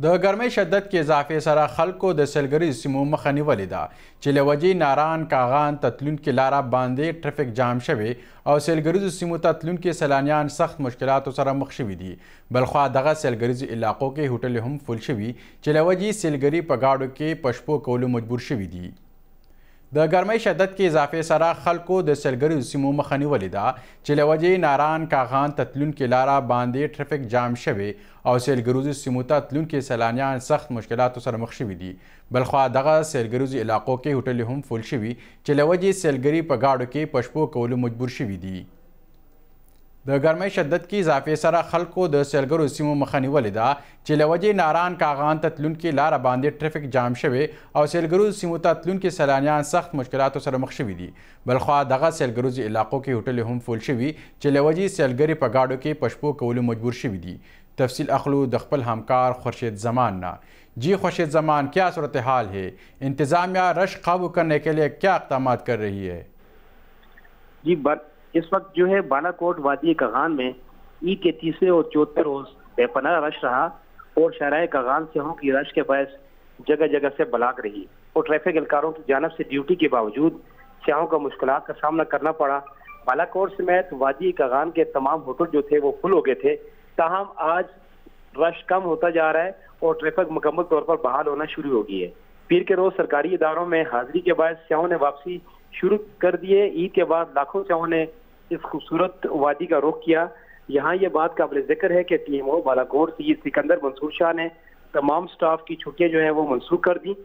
د ګرمۍ شدت کې اضافه سره خلکو د سلګري سیمو مخه نیولې ده چې لوجي ناران کاغان تتلون کې لارا باندې ټریفیک جام شوی او سلګري سیمو تتلون کې سیلانیان سخت مشکلاتو سره مخ شوي دي بلخوا دغه سلګري علاقو کې هوټل هم فل شوي چې لوجي سلګري په گاډو کې پښپو کولو مجبور شوي دي د ګرمۍ شدت کې اضافه سره خلکو د سلګریو سیمو مخه نیولې ده چې لوجه ناران کاغان تتلونکو لارا باندې ټرافیک جام شوی او سلګریو سیمو ته تلونکو سیلانیان سخت مشکلاتو سره مخ شوي دي بلخوا دغه سلګریو علاقو کې هوټل هم فول شوي چې لوجه سلګری په گاډو کې پښپو کول مجبور شوي دي د ګرمۍ شدت کې اضافه سره خلکو د سیلګرو سیمو مخه نیولې ده چې لوجې ناران کاغان ته تلونکي لار باندې ټریفیک جام شوی او سیلګرو سیمو ته تلونکي سیلانیان سخت مشکلاتو سره مخ شوي دي بلخوا دغه سیلګروزي علاقو کې هوټل هم فول شوي چې لوجې سیلګری په گاډو کې پښپو کولو مجبور شوي دي تفصیل اخلو د خپل همکار خورشید زمان نه जी खुर्शीद जमान क्या सूरत हाल है इंतज़ामिया रश काबू करने के लिए क्या इकदाम कर रही है जी बर्फ इस वक्त जो है बालाकोट वादी कगान में ई के तीसरे और चौथे रोज बेपना रश रहा और शराय कगान से हों की रश के बायस जगह जगह से बलाक रही और ट्रैफिक एहलकारों की जानब से ड्यूटी के बावजूद सयाहों का मुश्किल का सामना करना पड़ा बालाकोट समेत वादी कगान के तमाम होटल जो थे वो फुल हो गए थे ताहम आज रश कम होता जा रहा है और ट्रैफिक मुकम्मल तौर पर बहाल होना शुरू हो गई है पीर के रोज सरकारी इदारों में हाजिरी के बाद स्याहों ने वापसी शुरू कर दिए ईद के बाद लाखों स्याहों ने इस खूबसूरत वादी का रुख किया यहाँ ये बात काबिल जिक्र है कि टी एम ओ बालाकोट सी सिकंदर मंसूर शाह ने तमाम स्टाफ की छुट्टियाँ जो है वो मंसूख कर दी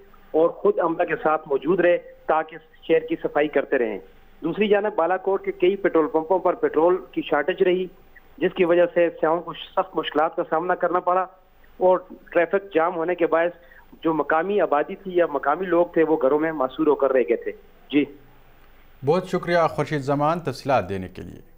और खुद अमला के साथ मौजूद रहे ताकि शहर की सफाई करते रहें दूसरी जानब बालाकोट के कई पेट्रोल पंपों पर पेट्रोल की शार्टेज रही जिसकी वजह से सियाहों को सख्त मुश्किल का सामना करना पड़ा और ट्रैफिक जाम होने के बायस जो मकामी आबादी थी या मकामी लोग थे वो घरों में मासूर होकर रह गए थे जी बहुत शुक्रिया खुर्शीद जमान तफसलत देने के लिए